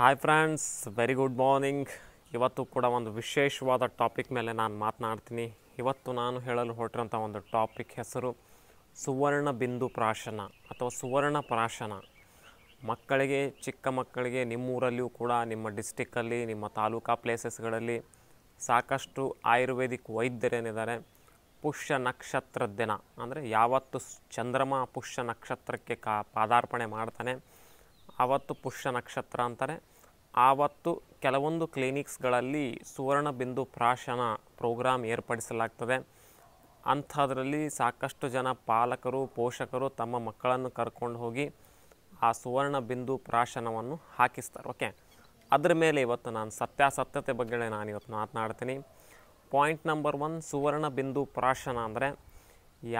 hi friends very good morning ಇವತ್ತು ಕೂಡ ಒಂದು ವಿಶೇಷವಾದ ಟಾಪಿಕ್ ಮೇಲೆ ನಾನು ಮಾತನಾಡ್ತೀನಿ ಇವತ್ತು ನಾನು ಹೇಳಲು ಹೊರಟಿರೋಂಥ ಒಂದು ಟಾಪಿಕ್ ಹೆಸರು ಸುವರ್ಣ ಬಿಂದು ಪ್ರಾಶನ ಅಥವಾ ಸುವರ್ಣ ಪ್ರಾಶನ ಮಕ್ಕಳಿಗೆ ಚಿಕ್ಕ ಮಕ್ಕಳಿಗೆ ನಿಮ್ಮೂರಲ್ಲಿಯೂ ಕೂಡ ನಿಮ್ಮ ಡಿಸ್ಟಿಕ್ಕಲ್ಲಿ ನಿಮ್ಮ ತಾಲೂಕಾ ಪ್ಲೇಸಸ್ಗಳಲ್ಲಿ ಸಾಕಷ್ಟು ಆಯುರ್ವೇದಿಕ್ ವೈದ್ಯರೇನಿದ್ದಾರೆ ಪುಷ್ಯ ನಕ್ಷತ್ರ ದಿನ ಅಂದರೆ ಯಾವತ್ತು ಚಂದ್ರಮ ಪುಷ್ಯ ನಕ್ಷತ್ರಕ್ಕೆ ಕಾ ಪಾದಾರ್ಪಣೆ ಮಾಡ್ತಾನೆ ಅವತ್ತು ಪುಷ್ಯ ನಕ್ಷತ್ರ ಅಂತಾರೆ ಆವತ್ತು ಕೆಲವೊಂದು ಕ್ಲಿನಿಕ್ಸ್ಗಳಲ್ಲಿ ಸುವರ್ಣ ಬಿಂದು ಪ್ರಾಶನ ಪ್ರೋಗ್ರಾಮ್ ಏರ್ಪಡಿಸಲಾಗ್ತದೆ ಅಂಥದ್ರಲ್ಲಿ ಸಾಕಷ್ಟು ಜನ ಪಾಲಕರು ಪೋಷಕರು ತಮ್ಮ ಮಕ್ಕಳನ್ನು ಕರ್ಕೊಂಡು ಹೋಗಿ ಆ ಸುವರ್ಣ ಬಿಂದು ಪ್ರಾಶನವನ್ನು ಹಾಕಿಸ್ತಾರೆ ಓಕೆ ಅದ್ರ ಮೇಲೆ ಇವತ್ತು ನಾನು ಸತ್ಯಾಸತ್ಯತೆ ಬಗ್ಗೆ ನಾನು ಇವತ್ತು ಮಾತನಾಡ್ತೀನಿ ಪಾಯಿಂಟ್ ನಂಬರ್ ಒನ್ ಸುವರ್ಣ ಬಿಂದು ಪ್ರಾಶನ ಅಂದರೆ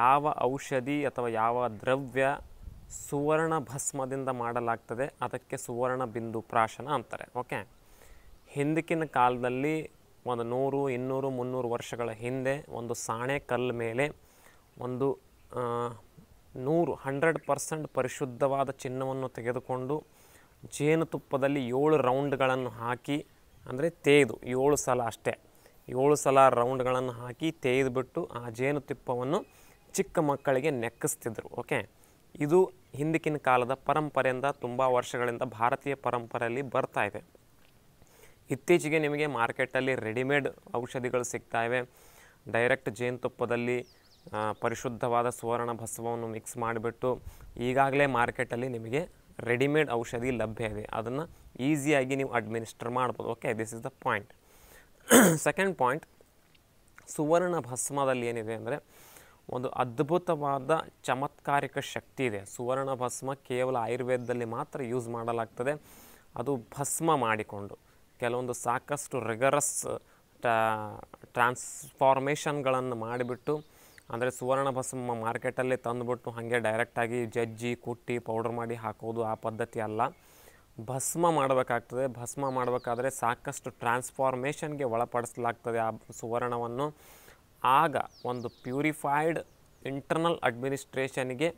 ಯಾವ ಔಷಧಿ ಅಥವಾ ಯಾವ ದ್ರವ್ಯ ಸುವರ್ಣ ಭಸ್ಮದಿಂದ ಮಾಡಲಾಗ್ತದೆ ಅದಕ್ಕೆ ಸುವರ್ಣ ಬಿಂದು ಪ್ರಾಶನ ಅಂತಾರೆ ಓಕೆ ಹಿಂದಕ್ಕಿನ ಕಾಲದಲ್ಲಿ ಒಂದು ನೂರು ಇನ್ನೂರು ಮುನ್ನೂರು ವರ್ಷಗಳ ಹಿಂದೆ ಒಂದು ಸಾಣೆ ಕಲ್ಲು ಮೇಲೆ ಒಂದು ನೂರು ಹಂಡ್ರೆಡ್ ಪರ್ಸೆಂಟ್ ಪರಿಶುದ್ಧವಾದ ಚಿನ್ನವನ್ನು ತೆಗೆದುಕೊಂಡು ಜೇನುತುಪ್ಪದಲ್ಲಿ ಏಳು ರೌಂಡ್ಗಳನ್ನು ಹಾಕಿ ಅಂದರೆ ತೇಯ್ದು ಏಳು ಸಲ ಅಷ್ಟೇ ಏಳು ಸಲ ರೌಂಡ್ಗಳನ್ನು ಹಾಕಿ ತೇಯ್ದುಬಿಟ್ಟು ಆ ಜೇನುತುಪ್ಪವನ್ನು ಚಿಕ್ಕ ಮಕ್ಕಳಿಗೆ ನೆಕ್ಕಿಸ್ತಿದ್ರು ಓಕೆ ಇದು ಹಿಂದಿಕಿನ ಕಾಲದ ಪರಂಪರೆಯಿಂದ ತುಂಬ ವರ್ಷಗಳಿಂದ ಭಾರತೀಯ ಪರಂಪರೆಯಲ್ಲಿ ಬರ್ತಾ ಇದೆ ಇತ್ತೀಚೆಗೆ ನಿಮಗೆ ಮಾರ್ಕೆಟಲ್ಲಿ ರೆಡಿಮೇಡ್ ಔಷಧಿಗಳು ಸಿಗ್ತಾಯಿವೆ ಡೈರೆಕ್ಟ್ ಜೇನುತುಪ್ಪದಲ್ಲಿ ಪರಿಶುದ್ಧವಾದ ಸುವರ್ಣ ಭಸ್ವವನ್ನು ಮಿಕ್ಸ್ ಮಾಡಿಬಿಟ್ಟು ಈಗಾಗಲೇ ಮಾರ್ಕೆಟಲ್ಲಿ ನಿಮಗೆ ರೆಡಿಮೇಡ್ ಔಷಧಿ ಲಭ್ಯ ಇದೆ ಅದನ್ನು ಈಸಿಯಾಗಿ ನೀವು ಅಡ್ಮಿನಿಸ್ಟರ್ ಮಾಡ್ಬೋದು okay this is the point second point ಸುವರ್ಣ ಭಸ್ಮದಲ್ಲಿ ಏನಿದೆ ಅಂದರೆ ಒಂದು ಅದ್ಭುತವಾದ ಚಮತ್ಕಾರಿಕ ಶಕ್ತಿ ಇದೆ ಸುವರ್ಣ ಭಸ್ಮ ಕೇವಲ ಆಯುರ್ವೇದದಲ್ಲಿ ಮಾತ್ರ ಯೂಸ್ ಮಾಡಲಾಗ್ತದೆ ಅದು ಭಸ್ಮ ಮಾಡಿಕೊಂಡು ಕೆಲವೊಂದು ಸಾಕಷ್ಟು ರಿಗರಸ್ ಟ್ರಾನ್ಸ್ಫಾರ್ಮೇಷನ್ಗಳನ್ನು ಮಾಡಿಬಿಟ್ಟು ಅಂದರೆ ಸುವರ್ಣ ಭಸ್ಮ ಮಾರ್ಕೆಟಲ್ಲಿ ತಂದುಬಿಟ್ಟು ಹಾಗೆ ಡೈರೆಕ್ಟಾಗಿ ಜಜ್ಜಿ ಕುಟ್ಟಿ ಪೌಡರ್ ಮಾಡಿ ಹಾಕೋದು ಆ ಪದ್ಧತಿ ಅಲ್ಲ ಭಸ್ಮ ಮಾಡಬೇಕಾಗ್ತದೆ ಭಸ್ಮ ಮಾಡಬೇಕಾದ್ರೆ ಸಾಕಷ್ಟು ಟ್ರಾನ್ಸ್ಫಾರ್ಮೇಷನ್ಗೆ ಒಳಪಡಿಸಲಾಗ್ತದೆ ಆ ಸುವರ್ಣವನ್ನು ಆಗ ಒಂದು ಪ್ಯೂರಿಫೈಡ್ ಇಂಟರ್ನಲ್ ಅಡ್ಮಿನಿಸ್ಟ್ರೇಷನ್ಗೆ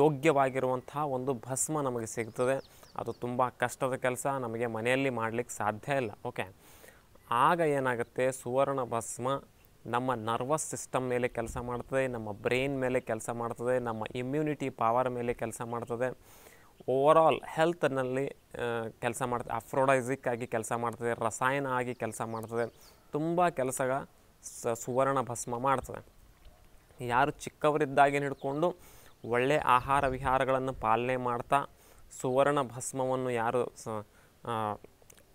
ಯೋಗ್ಯವಾಗಿರುವಂತಹ ಒಂದು ಭಸ್ಮ ನಮಗೆ ಸಿಗ್ತದೆ ಅದು ತುಂಬ ಕಷ್ಟದ ಕೆಲಸ ನಮಗೆ ಮನೆಯಲ್ಲಿ ಮಾಡಲಿಕ್ಕೆ ಸಾಧ್ಯ ಇಲ್ಲ ಓಕೆ ಆಗ ಏನಾಗುತ್ತೆ ಸುವರ್ಣ ಭಸ್ಮ ನಮ್ಮ ನರ್ವಸ್ ಸಿಸ್ಟಮ್ ಮೇಲೆ ಕೆಲಸ ಮಾಡ್ತದೆ ನಮ್ಮ ಬ್ರೈನ್ ಮೇಲೆ ಕೆಲಸ ಮಾಡ್ತದೆ ನಮ್ಮ ಇಮ್ಯುನಿಟಿ ಪವರ್ ಮೇಲೆ ಕೆಲಸ ಮಾಡ್ತದೆ ಆಲ್ ಹೆಲ್ತ್ನಲ್ಲಿ ಕೆಲಸ ಮಾಡ್ತದೆ ಅಫ್ರೋಡೈಸಿಕ್ ಆಗಿ ಕೆಲಸ ಮಾಡ್ತದೆ ರಸಾಯನ ಆಗಿ ಕೆಲಸ ಮಾಡ್ತದೆ ತುಂಬ ಕೆಲಸ ಸ ಸುವರ್ಣ ಭಸ್ಮ ಮಾಡ್ತದೆ ಯಾರು ಚಿಕ್ಕವರಿದ್ದಾಗಿನ ಹಿಡ್ಕೊಂಡು ಒಳ್ಳೆಯ ಆಹಾರ ವಿಹಾರಗಳನ್ನು ಪಾಲನೆ ಮಾಡ್ತಾ ಸುವರ್ಣ ಭಸ್ಮವನ್ನು ಯಾರು ಸ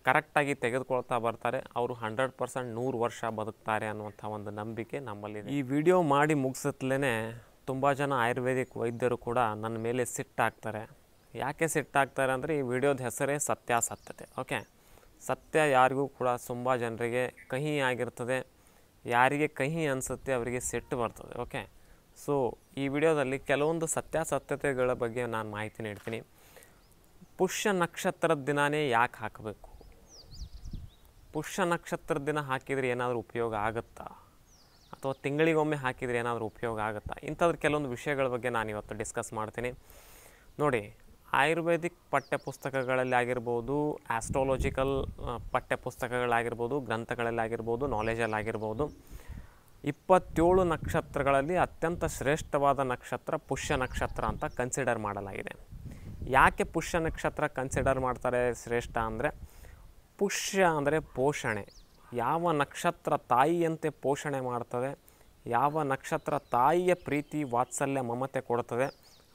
ಕರೆಕ್ಟಾಗಿ ತೆಗೆದುಕೊಳ್ತಾ ಬರ್ತಾರೆ ಅವರು ಹಂಡ್ರೆಡ್ ಪರ್ಸೆಂಟ್ ನೂರು ವರ್ಷ ಬದುಕ್ತಾರೆ ಅನ್ನುವಂಥ ಒಂದು ನಂಬಿಕೆ ನಮ್ಮಲ್ಲಿ ಈ ವಿಡಿಯೋ ಮಾಡಿ ಮುಗಿಸತ್ಲೇ ತುಂಬ ಜನ ಆಯುರ್ವೇದಿಕ್ ವೈದ್ಯರು ಕೂಡ ನನ್ನ ಮೇಲೆ ಸಿಟ್ಟಾಗ್ತಾರೆ ಯಾಕೆ ಸಿಟ್ಟಾಗ್ತಾರೆ ಅಂದರೆ ಈ ವಿಡಿಯೋದ ಹೆಸರೇ ಸತ್ಯಾಸತ್ಯತೆ ಓಕೆ ಸತ್ಯ ಯಾರಿಗೂ ಕೂಡ ತುಂಬ ಜನರಿಗೆ ಕಹಿ ಆಗಿರ್ತದೆ ಯಾರಿಗೆ ಕಹಿ ಅನಿಸುತ್ತೆ ಅವರಿಗೆ ಸಿಟ್ಟು ಬರ್ತದೆ ಓಕೆ ಸೊ ಈ ವಿಡಿಯೋದಲ್ಲಿ ಕೆಲವೊಂದು ಸತ್ಯಾಸತ್ಯತೆಗಳ ಬಗ್ಗೆ ನಾನು ಮಾಹಿತಿ ನೀಡ್ತೀನಿ ಪುಷ್ಯ ನಕ್ಷತ್ರದ ದಿನಾನೇ ಯಾಕೆ ಹಾಕಬೇಕು ಪುಷ್ಯ ನಕ್ಷತ್ರದ ದಿನ ಹಾಕಿದರೆ ಏನಾದರೂ ಉಪಯೋಗ ಆಗುತ್ತಾ ಅಥವಾ ತಿಂಗಳಿಗೊಮ್ಮೆ ಹಾಕಿದರೆ ಏನಾದರೂ ಉಪಯೋಗ ಆಗುತ್ತಾ ಇಂಥದ್ರ ಕೆಲವೊಂದು ವಿಷಯಗಳ ಬಗ್ಗೆ ನಾನು ಇವತ್ತು ಡಿಸ್ಕಸ್ ಮಾಡ್ತೀನಿ ನೋಡಿ ಆಯುರ್ವೇದಿಕ್ ಪಠ್ಯಪುಸ್ತಕಗಳಲ್ಲಿ ಆಗಿರ್ಬೋದು ಆಸ್ಟ್ರಾಲಜಿಕಲ್ ಪಠ್ಯಪುಸ್ತಕಗಳಾಗಿರ್ಬೋದು ಗ್ರಂಥಗಳಲ್ಲಾಗಿರ್ಬೋದು ಆಗಿರ್ಬೋದು ಇಪ್ಪತ್ತೇಳು ನಕ್ಷತ್ರಗಳಲ್ಲಿ ಅತ್ಯಂತ ಶ್ರೇಷ್ಠವಾದ ನಕ್ಷತ್ರ ಪುಷ್ಯ ನಕ್ಷತ್ರ ಅಂತ ಕನ್ಸಿಡರ್ ಮಾಡಲಾಗಿದೆ ಯಾಕೆ ಪುಷ್ಯ ನಕ್ಷತ್ರ ಕನ್ಸಿಡರ್ ಮಾಡ್ತಾರೆ ಶ್ರೇಷ್ಠ ಅಂದರೆ ಪುಷ್ಯ ಅಂದರೆ ಪೋಷಣೆ ಯಾವ ನಕ್ಷತ್ರ ತಾಯಿಯಂತೆ ಪೋಷಣೆ ಮಾಡ್ತದೆ ಯಾವ ನಕ್ಷತ್ರ ತಾಯಿಯ ಪ್ರೀತಿ ವಾತ್ಸಲ್ಯ ಮಮತೆ ಕೊಡ್ತದೆ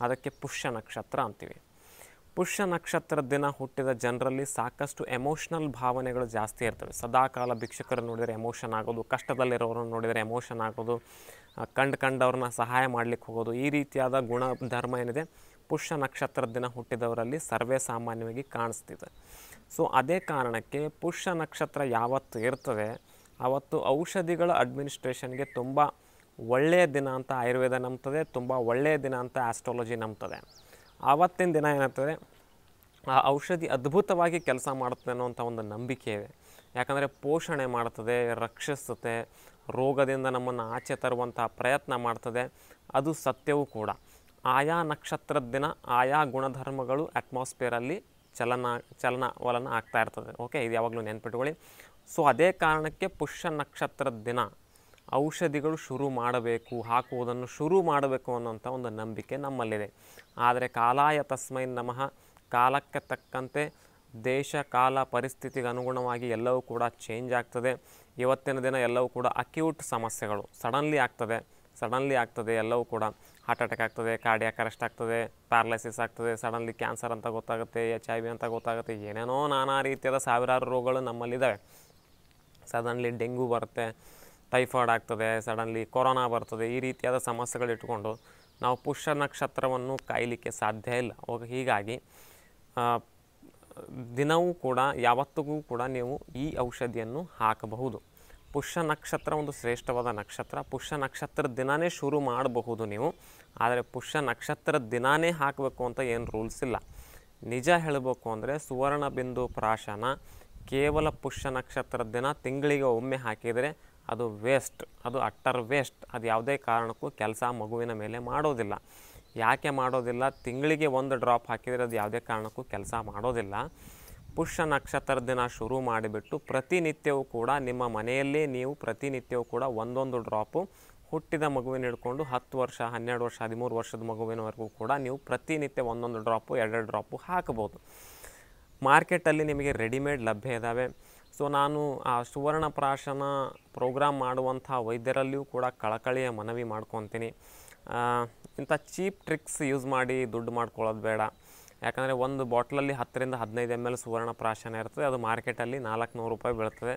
ಅದಕ್ಕೆ ಪುಷ್ಯ ನಕ್ಷತ್ರ ಅಂತೀವಿ ಪುಷ್ಯ ನಕ್ಷತ್ರದ ದಿನ ಹುಟ್ಟಿದ ಜನರಲ್ಲಿ ಸಾಕಷ್ಟು ಎಮೋಷ್ನಲ್ ಭಾವನೆಗಳು ಜಾಸ್ತಿ ಇರ್ತವೆ ಸದಾಕಾಲ ಭಿಕ್ಷಕರು ನೋಡಿದರೆ ಎಮೋಷನ್ ಆಗೋದು ಕಷ್ಟದಲ್ಲಿರೋರನ್ನು ನೋಡಿದರೆ ಎಮೋಷನ್ ಆಗೋದು ಕಂಡು ಕಂಡವ್ರನ್ನ ಸಹಾಯ ಮಾಡಲಿಕ್ಕೆ ಹೋಗೋದು ಈ ರೀತಿಯಾದ ಗುಣ ಧರ್ಮ ಏನಿದೆ ಪುಷ್ಯ ನಕ್ಷತ್ರದ ದಿನ ಹುಟ್ಟಿದವರಲ್ಲಿ ಸರ್ವೇ ಸಾಮಾನ್ಯವಾಗಿ ಕಾಣಿಸ್ತಿದೆ ಸೊ ಅದೇ ಕಾರಣಕ್ಕೆ ಪುಷ್ಯ ನಕ್ಷತ್ರ ಯಾವತ್ತು ಇರ್ತದೆ ಆವತ್ತು ಔಷಧಿಗಳ ಅಡ್ಮಿನಿಸ್ಟ್ರೇಷನ್ಗೆ ತುಂಬ ಒಳ್ಳೆಯ ದಿನ ಅಂತ ಆಯುರ್ವೇದ ನಂಬ್ತದೆ ತುಂಬ ಒಳ್ಳೆಯ ದಿನ ಅಂತ ಆಸ್ಟ್ರಾಲಜಿ ನಂಬ್ತದೆ ಆವತ್ತಿನ ದಿನ ಏನಾಗ್ತದೆ ಆ ಔಷಧಿ ಅದ್ಭುತವಾಗಿ ಕೆಲಸ ಮಾಡುತ್ತೆ ಅನ್ನೋವಂಥ ಒಂದು ನಂಬಿಕೆ ಇದೆ ಯಾಕಂದರೆ ಪೋಷಣೆ ಮಾಡ್ತದೆ ರಕ್ಷಿಸ್ತದೆ ರೋಗದಿಂದ ನಮ್ಮನ್ನು ಆಚೆ ತರುವಂಥ ಪ್ರಯತ್ನ ಮಾಡ್ತದೆ ಅದು ಸತ್ಯವೂ ಕೂಡ ಆಯಾ ನಕ್ಷತ್ರದ ದಿನ ಆಯಾ ಗುಣಧರ್ಮಗಳು ಅಟ್ಮಾಸ್ಫಿಯರಲ್ಲಿ ಚಲನ ಚಲನವಲನ ಆಗ್ತಾ ಇರ್ತದೆ ಓಕೆ ಇದು ಯಾವಾಗಲೂ ನೆನ್ಪಿಟ್ಕೊಳ್ಳಿ ಸೊ ಅದೇ ಕಾರಣಕ್ಕೆ ಪುಷ್ಯ ನಕ್ಷತ್ರದ ದಿನ ಔಷಧಿಗಳು ಶುರು ಮಾಡಬೇಕು ಹಾಕುವುದನ್ನು ಶುರು ಮಾಡಬೇಕು ಅನ್ನೋಂಥ ಒಂದು ನಂಬಿಕೆ ನಮ್ಮಲ್ಲಿದೆ ಆದರೆ ಕಾಲಾಯ ತಸ್ಮೈ ನಮಃ ಕಾಲಕ್ಕೆ ತಕ್ಕಂತೆ ದೇಶ ಕಾಲ ಪರಿಸ್ಥಿತಿಗೆ ಅನುಗುಣವಾಗಿ ಎಲ್ಲವೂ ಕೂಡ ಚೇಂಜ್ ಆಗ್ತದೆ ಇವತ್ತಿನ ದಿನ ಎಲ್ಲವೂ ಕೂಡ ಅಕ್ಯೂಟ್ ಸಮಸ್ಯೆಗಳು ಸಡನ್ಲಿ ಆಗ್ತದೆ ಸಡನ್ಲಿ ಆಗ್ತದೆ ಎಲ್ಲವೂ ಕೂಡ ಹಾರ್ಟ್ ಅಟ್ಯಾಕ್ ಆಗ್ತದೆ ಕಾರ್ಡಿಯಾಕ್ ಅರೆಸ್ಟ್ ಆಗ್ತದೆ ಪ್ಯಾರಲೈಸಿಸ್ ಆಗ್ತದೆ ಸಡನ್ಲಿ ಕ್ಯಾನ್ಸರ್ ಅಂತ ಗೊತ್ತಾಗುತ್ತೆ ಎಚ್ ಐ ವಿ ಅಂತ ಗೊತ್ತಾಗುತ್ತೆ ಏನೇನೋ ನಾನಾ ರೀತಿಯಾದ ಸಾವಿರಾರು ರೋಗಗಳು ನಮ್ಮಲ್ಲಿದ್ದಾವೆ ಸಡನ್ಲಿ ಡೆಂಗ್ಯೂ ಬರುತ್ತೆ ಟೈಫಾಯ್ಡ್ ಆಗ್ತದೆ ಸಡನ್ಲಿ ಕೊರೋನಾ ಬರ್ತದೆ ಈ ರೀತಿಯಾದ ಸಮಸ್ಯೆಗಳು ನಾವು ಪುಷ್ಯ ನಕ್ಷತ್ರವನ್ನು ಕಾಯಲಿಕ್ಕೆ ಸಾಧ್ಯ ಇಲ್ಲ ಹೀಗಾಗಿ ದಿನವೂ ಕೂಡ ಯಾವತ್ತಿಗೂ ಕೂಡ ನೀವು ಈ ಔಷಧಿಯನ್ನು ಹಾಕಬಹುದು ಪುಷ್ಯ ನಕ್ಷತ್ರ ಒಂದು ಶ್ರೇಷ್ಠವಾದ ನಕ್ಷತ್ರ ಪುಷ್ಯ ನಕ್ಷತ್ರದ ದಿನಾನೇ ಶುರು ಮಾಡಬಹುದು ನೀವು ಆದರೆ ಪುಷ್ಯ ನಕ್ಷತ್ರದ ದಿನಾನೇ ಹಾಕಬೇಕು ಅಂತ ಏನು ರೂಲ್ಸ್ ಇಲ್ಲ ನಿಜ ಹೇಳಬೇಕು ಅಂದರೆ ಸುವರ್ಣ ಬಿಂದು ಪ್ರಾಶನ ಕೇವಲ ಪುಷ್ಯ ನಕ್ಷತ್ರದ ದಿನ ತಿಂಗಳಿಗೆ ಒಮ್ಮೆ ಹಾಕಿದರೆ ಅದು ವೇಸ್ಟ್ ಅದು ಅಟ್ಟರ್ ವೇಸ್ಟ್ ಅದು ಯಾವುದೇ ಕಾರಣಕ್ಕೂ ಕೆಲಸ ಮಗುವಿನ ಮೇಲೆ ಮಾಡೋದಿಲ್ಲ ಯಾಕೆ ಮಾಡೋದಿಲ್ಲ ತಿಂಗಳಿಗೆ ಒಂದು ಡ್ರಾಪ್ ಹಾಕಿದರೆ ಅದು ಯಾವುದೇ ಕಾರಣಕ್ಕೂ ಕೆಲಸ ಮಾಡೋದಿಲ್ಲ ಪುಷ್ಯ ನಕ್ಷತ್ರ ದಿನ ಶುರು ಮಾಡಿಬಿಟ್ಟು ಪ್ರತಿನಿತ್ಯವೂ ಕೂಡ ನಿಮ್ಮ ಮನೆಯಲ್ಲೇ ನೀವು ಪ್ರತಿನಿತ್ಯವೂ ಕೂಡ ಒಂದೊಂದು ಡ್ರಾಪು ಹುಟ್ಟಿದ ಮಗುವಿನ ಹಿಡ್ಕೊಂಡು ಹತ್ತು ವರ್ಷ ಹನ್ನೆರಡು ವರ್ಷ ಹದಿಮೂರು ವರ್ಷದ ಮಗುವಿನವರೆಗೂ ಕೂಡ ನೀವು ಪ್ರತಿನಿತ್ಯ ಒಂದೊಂದು ಡ್ರಾಪು ಎರಡೆರಡು ಡ್ರಾಪು ಹಾಕ್ಬೋದು ಮಾರ್ಕೆಟಲ್ಲಿ ನಿಮಗೆ ರೆಡಿಮೇಡ್ ಲಭ್ಯ ಇದ್ದಾವೆ ಸೊ ನಾನು ಆ ಸುವರ್ಣ ಪ್ರಾಶನ ಪ್ರೋಗ್ರಾಮ್ ಮಾಡುವಂಥ ವೈದ್ಯರಲ್ಲಿಯೂ ಕೂಡ ಕಳಕಳಿಯ ಮನವಿ ಮಾಡ್ಕೊತೀನಿ ಇಂಥ ಚೀಪ್ ಟ್ರಿಕ್ಸ್ ಯೂಸ್ ಮಾಡಿ ದುಡ್ಡು ಮಾಡ್ಕೊಳ್ಳೋದು ಬೇಡ ಯಾಕಂದರೆ ಒಂದು ಬಾಟ್ಲಲ್ಲಿ ಹತ್ತರಿಂದ ಹದಿನೈದು ಎಮ್ ಎಲ್ ಸುವರ್ಣ ಪ್ರಾಶನ ಇರ್ತದೆ ಅದು ಮಾರ್ಕೆಟಲ್ಲಿ ನೂರು ರೂಪಾಯಿ ಬೀಳ್ತದೆ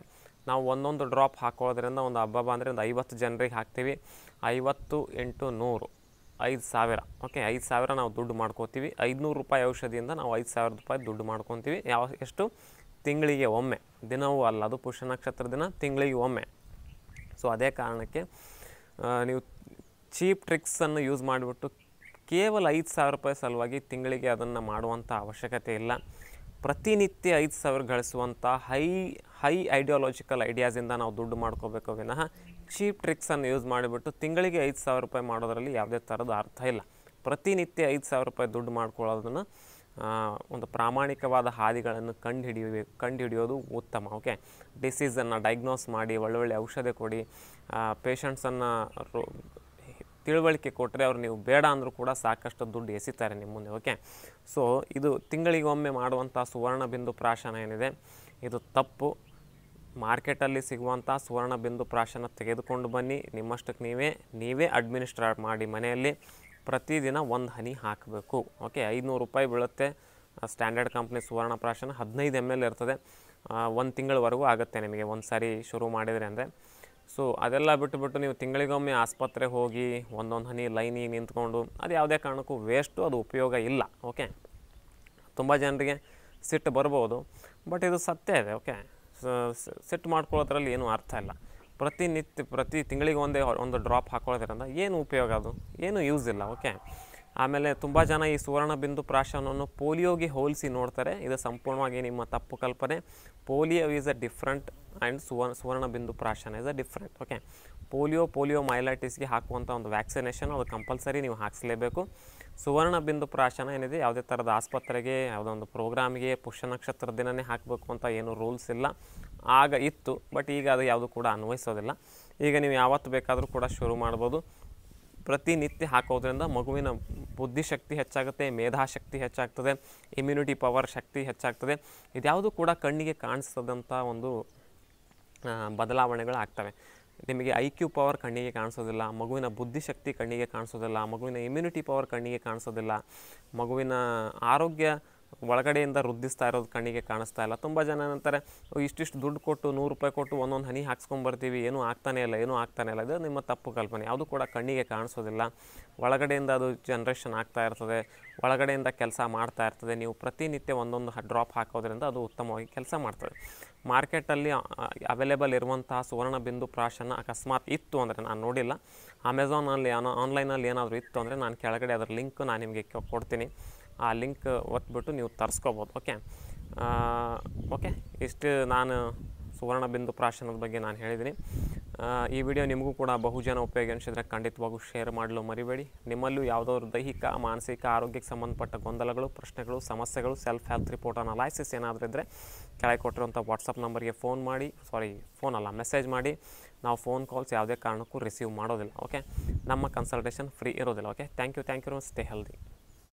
ನಾವು ಒಂದೊಂದು ಡ್ರಾಪ್ ಹಾಕೋದ್ರಿಂದ ಒಂದು ಹಬ್ಬ ಅಂದರೆ ಒಂದು ಐವತ್ತು ಜನರಿಗೆ ಹಾಕ್ತೀವಿ ಐವತ್ತು ಎಂಟು ನೂರು ಐದು ಸಾವಿರ ಓಕೆ ಐದು ಸಾವಿರ ನಾವು ದುಡ್ಡು ಮಾಡ್ಕೋತೀವಿ ಐದುನೂರು ರೂಪಾಯಿ ಔಷಧಿಯಿಂದ ನಾವು ಐದು ಸಾವಿರ ರೂಪಾಯಿ ದುಡ್ಡು ಮಾಡ್ಕೊತೀವಿ ಯಾವ ಎಷ್ಟು ತಿಂಗಳಿಗೆ ಒಮ್ಮೆ ದಿನವೂ ಅಲ್ಲ ಅದು ಪುಷ್ಯ ನಕ್ಷತ್ರ ದಿನ ತಿಂಗಳಿಗೆ ಒಮ್ಮೆ ಸೊ ಅದೇ ಕಾರಣಕ್ಕೆ ನೀವು ಚೀಪ್ ಟ್ರಿಕ್ಸನ್ನು ಯೂಸ್ ಮಾಡಿಬಿಟ್ಟು ಕೇವಲ ಐದು ಸಾವಿರ ರೂಪಾಯಿ ಸಲುವಾಗಿ ತಿಂಗಳಿಗೆ ಅದನ್ನು ಮಾಡುವಂಥ ಅವಶ್ಯಕತೆ ಇಲ್ಲ ಪ್ರತಿನಿತ್ಯ ಐದು ಸಾವಿರ ಗಳಿಸುವಂಥ ಹೈ ಹೈ ಐಡಿಯಾಲಜಿಕಲ್ ಐಡಿಯಾಸಿಂದ ನಾವು ದುಡ್ಡು ಮಾಡ್ಕೋಬೇಕು ವಿನಃ ಚೀಪ್ ಟ್ರಿಕ್ಸನ್ನು ಯೂಸ್ ಮಾಡಿಬಿಟ್ಟು ತಿಂಗಳಿಗೆ ಐದು ಸಾವಿರ ರೂಪಾಯಿ ಮಾಡೋದರಲ್ಲಿ ಯಾವುದೇ ಥರದ ಅರ್ಥ ಇಲ್ಲ ಪ್ರತಿನಿತ್ಯ ಐದು ಸಾವಿರ ರೂಪಾಯಿ ದುಡ್ಡು ಮಾಡ್ಕೊಳ್ಳೋದನ್ನು ಒಂದು ಪ್ರಾಮಾಣಿಕವಾದ ಹಾದಿಗಳನ್ನು ಕಂಡು ಕಂಡುಹಿಡಿಯೋದು ಕಂಡು ಹಿಡಿಯೋದು ಉತ್ತಮ ಓಕೆ ಡಿಸೀಸನ್ನು ಡಯಾಗ್ನೋಸ್ ಮಾಡಿ ಒಳ್ಳೊಳ್ಳೆ ಔಷಧಿ ಕೊಡಿ ಪೇಷಂಟ್ಸನ್ನು ರೋ ತಿಳುವಳಿಕೆ ಕೊಟ್ಟರೆ ಅವ್ರು ನೀವು ಬೇಡ ಅಂದರೂ ಕೂಡ ಸಾಕಷ್ಟು ದುಡ್ಡು ಎಸಿತಾರೆ ನಿಮ್ಮ ಮುಂದೆ ಓಕೆ ಸೊ ಇದು ತಿಂಗಳಿಗೊಮ್ಮೆ ಮಾಡುವಂಥ ಸುವರ್ಣ ಬಿಂದು ಪ್ರಾಶನ ಏನಿದೆ ಇದು ತಪ್ಪು ಮಾರ್ಕೆಟಲ್ಲಿ ಸಿಗುವಂಥ ಸುವರ್ಣ ಬಿಂದು ಪ್ರಾಶನ ತೆಗೆದುಕೊಂಡು ಬನ್ನಿ ನಿಮ್ಮಷ್ಟಕ್ಕೆ ನೀವೇ ನೀವೇ ಅಡ್ಮಿನಿಸ್ಟ್ರೇಟ್ ಮಾಡಿ ಮನೆಯಲ್ಲಿ ಪ್ರತಿದಿನ ಒಂದು ಹನಿ ಹಾಕಬೇಕು ಓಕೆ ಐದುನೂರು ರೂಪಾಯಿ ಬೀಳುತ್ತೆ ಸ್ಟ್ಯಾಂಡರ್ಡ್ ಕಂಪ್ನಿ ಸುವರ್ಣ ಪ್ರಾಶನ ಹದಿನೈದು ಎಮ್ ಎಲ್ ಇರ್ತದೆ ಒಂದು ತಿಂಗಳವರೆಗೂ ಆಗುತ್ತೆ ನಿಮಗೆ ಒಂದು ಸಾರಿ ಶುರು ಮಾಡಿದರೆ ಅಂದರೆ ಸೊ ಅದೆಲ್ಲ ಬಿಟ್ಟುಬಿಟ್ಟು ನೀವು ತಿಂಗಳಿಗೊಮ್ಮೆ ಆಸ್ಪತ್ರೆಗೆ ಹೋಗಿ ಒಂದೊಂದು ಹನಿ ಲೈನಿಗೆ ನಿಂತ್ಕೊಂಡು ಅದು ಯಾವುದೇ ಕಾರಣಕ್ಕೂ ವೇಸ್ಟು ಅದು ಉಪಯೋಗ ಇಲ್ಲ ಓಕೆ ತುಂಬ ಜನರಿಗೆ ಸಿಟ್ಟು ಬರ್ಬೋದು ಬಟ್ ಇದು ಸತ್ಯ ಇದೆ ಓಕೆ ಸಿಟ್ಟು ಮಾಡ್ಕೊಳ್ಳೋದ್ರಲ್ಲಿ ಏನೂ ಅರ್ಥ ಇಲ್ಲ ಪ್ರತಿನಿತ್ಯ ಪ್ರತಿ ತಿಂಗಳಿಗೆ ಒಂದೇ ಒಂದು ಡ್ರಾಪ್ ಹಾಕ್ಕೊಳ್ಳೋದ್ರಿಂದ ಏನು ಉಪಯೋಗ ಅದು ಏನೂ ಯೂಸ್ ಇಲ್ಲ ಓಕೆ ಆಮೇಲೆ ತುಂಬ ಜನ ಈ ಸುವರ್ಣ ಬಿಂದು ಪ್ರಾಶನವನ್ನು ಪೋಲಿಯೋಗೆ ಹೋಲಿಸಿ ನೋಡ್ತಾರೆ ಇದು ಸಂಪೂರ್ಣವಾಗಿ ನಿಮ್ಮ ತಪ್ಪು ಕಲ್ಪನೆ polio is a different and ಸುವರ್ಣ ಸುವರ್ಣ ಬಿಂದು ಪ್ರಾಶನ is a different okay polio polio ಮೈಲೈಟಿಸ್ಗೆ ಹಾಕುವಂಥ ಒಂದು ವ್ಯಾಕ್ಸಿನೇಷನ್ ಅದು ಕಂಪಲ್ಸರಿ ನೀವು ಹಾಕಿಸಲೇಬೇಕು ಸುವರ್ಣ ಬಿಂದು ಪ್ರಾಶನ ಏನಿದೆ ಯಾವುದೇ ಥರದ ಆಸ್ಪತ್ರೆಗೆ ಯಾವುದೋ ಒಂದು ಪ್ರೋಗ್ರಾಮ್ಗೆ ಪುಷ್ಯ ನಕ್ಷತ್ರ ದಿನನೇ ಹಾಕಬೇಕು ಅಂತ ಏನು ರೂಲ್ಸ್ ಇಲ್ಲ ಆಗ ಇತ್ತು ಬಟ್ ಈಗ ಅದು ಯಾವುದು ಕೂಡ ಅನ್ವಯಿಸೋದಿಲ್ಲ ಈಗ ನೀವು ಯಾವತ್ತು ಬೇಕಾದರೂ ಕೂಡ ಶುರು ಮಾಡ್ಬೋದು ಪ್ರತಿನಿತ್ಯ ಹಾಕೋದ್ರಿಂದ ಮಗುವಿನ ಬುದ್ಧಿಶಕ್ತಿ ಹೆಚ್ಚಾಗುತ್ತೆ ಮೇಧಾಶಕ್ತಿ ಹೆಚ್ಚಾಗ್ತದೆ ಇಮ್ಯುನಿಟಿ ಪವರ್ ಶಕ್ತಿ ಹೆಚ್ಚಾಗ್ತದೆ ಇದ್ಯಾವುದು ಕೂಡ ಕಣ್ಣಿಗೆ ಕಾಣಿಸದಂಥ ಒಂದು ಬದಲಾವಣೆಗಳು ಆಗ್ತವೆ ನಿಮಗೆ ಐ ಕ್ಯೂ ಪವರ್ ಕಣ್ಣಿಗೆ ಕಾಣಿಸೋದಿಲ್ಲ ಮಗುವಿನ ಬುದ್ಧಿಶಕ್ತಿ ಕಣ್ಣಿಗೆ ಕಾಣಿಸೋದಿಲ್ಲ ಮಗುವಿನ ಇಮ್ಯುನಿಟಿ ಪವರ್ ಕಣ್ಣಿಗೆ ಕಾಣಿಸೋದಿಲ್ಲ ಮಗುವಿನ ಆರೋಗ್ಯ ಒಳಗಡೆಯಿಂದ ವೃದ್ಧಿಸ್ತಾ ಇರೋದು ಕಣ್ಣಿಗೆ ಕಾಣಿಸ್ತಾ ಇಲ್ಲ ತುಂಬ ಜನ ಏನಂತಾರೆ ಇಷ್ಟಿಷ್ಟು ದುಡ್ಡು ಕೊಟ್ಟು ನೂರು ರೂಪಾಯಿ ಕೊಟ್ಟು ಒಂದೊಂದು ಹನಿ ಹಾಕ್ಸ್ಕೊಂಬರ್ತೀವಿ ಏನೂ ಆಗ್ತಾನೆ ಇಲ್ಲ ಏನೂ ಆಗ್ತಾನೆ ಇಲ್ಲ ಇದು ನಿಮ್ಮ ತಪ್ಪು ಕಲ್ಪನೆ ಯಾವುದೂ ಕೂಡ ಕಣ್ಣಿಗೆ ಕಾಣಿಸೋದಿಲ್ಲ ಒಳಗಡೆಯಿಂದ ಅದು ಜನ್ರೇಷನ್ ಆಗ್ತಾ ಇರ್ತದೆ ಒಳಗಡೆಯಿಂದ ಕೆಲಸ ಮಾಡ್ತಾ ಇರ್ತದೆ ನೀವು ಪ್ರತಿನಿತ್ಯ ಒಂದೊಂದು ಡ್ರಾಪ್ ಹಾಕೋದ್ರಿಂದ ಅದು ಉತ್ತಮವಾಗಿ ಕೆಲಸ ಮಾಡ್ತದೆ ಮಾರ್ಕೆಟಲ್ಲಿ ಅವೈಲೇಬಲ್ ಇರುವಂತಹ ಸುವರ್ಣ ಬಿಂದು ಪ್ರಾಶನ್ನು ಅಕಸ್ಮಾತ್ ಇತ್ತು ಅಂದರೆ ನಾನು ನೋಡಿಲ್ಲ ಅಮೆಝಾನಲ್ಲಿ ಆನ್ಲೈನಲ್ಲಿ ಏನಾದರೂ ಇತ್ತು ಅಂದರೆ ನಾನು ಕೆಳಗಡೆ ಅದರ ಲಿಂಕ್ ನಾನು ನಿಮಗೆ ಕೊಡ್ತೀನಿ ಆ ಲಿಂಕ್ ಒತ್ಬಿಟ್ಟು ನೀವು ತರಿಸ್ಕೋಬೋದು ಓಕೆ ಓಕೆ ಇಷ್ಟು ನಾನು ಸುವರ್ಣ ಬಿಂದು ಪ್ರಾಶನದ ಬಗ್ಗೆ ನಾನು ಹೇಳಿದ್ದೀನಿ ಈ ವಿಡಿಯೋ ನಿಮಗೂ ಕೂಡ ಬಹುಜನ ಉಪಯೋಗ ಅನಿಸಿದ್ರೆ ಖಂಡಿತವಾಗೂ ಶೇರ್ ಮಾಡಲು ಮರಿಬೇಡಿ ನಿಮ್ಮಲ್ಲೂ ಯಾವುದಾದ್ರು ದೈಹಿಕ ಮಾನಸಿಕ ಆರೋಗ್ಯಕ್ಕೆ ಸಂಬಂಧಪಟ್ಟ ಗೊಂದಲಗಳು ಪ್ರಶ್ನೆಗಳು ಸಮಸ್ಯೆಗಳು ಸೆಲ್ಫ್ ಹೆಲ್ತ್ ರಿಪೋರ್ಟ್ ಅನಾಲಿಸಿಸ್ ಏನಾದರೂ ಇದ್ದರೆ ಕೆಳಗೆ ಕೊಟ್ಟಿರುವಂಥ ವಾಟ್ಸಪ್ ನಂಬರ್ಗೆ ಫೋನ್ ಮಾಡಿ ಸಾರಿ ಫೋನ್ ಅಲ್ಲ ಮೆಸೇಜ್ ಮಾಡಿ ನಾವು ಫೋನ್ ಕಾಲ್ಸ್ ಯಾವುದೇ ಕಾರಣಕ್ಕೂ ರಿಸೀವ್ ಮಾಡೋದಿಲ್ಲ ಓಕೆ ನಮ್ಮ ಕನ್ಸಲ್ಟೇಷನ್ ಫ್ರೀ ಇರೋದಿಲ್ಲ okay thank you thank you stay healthy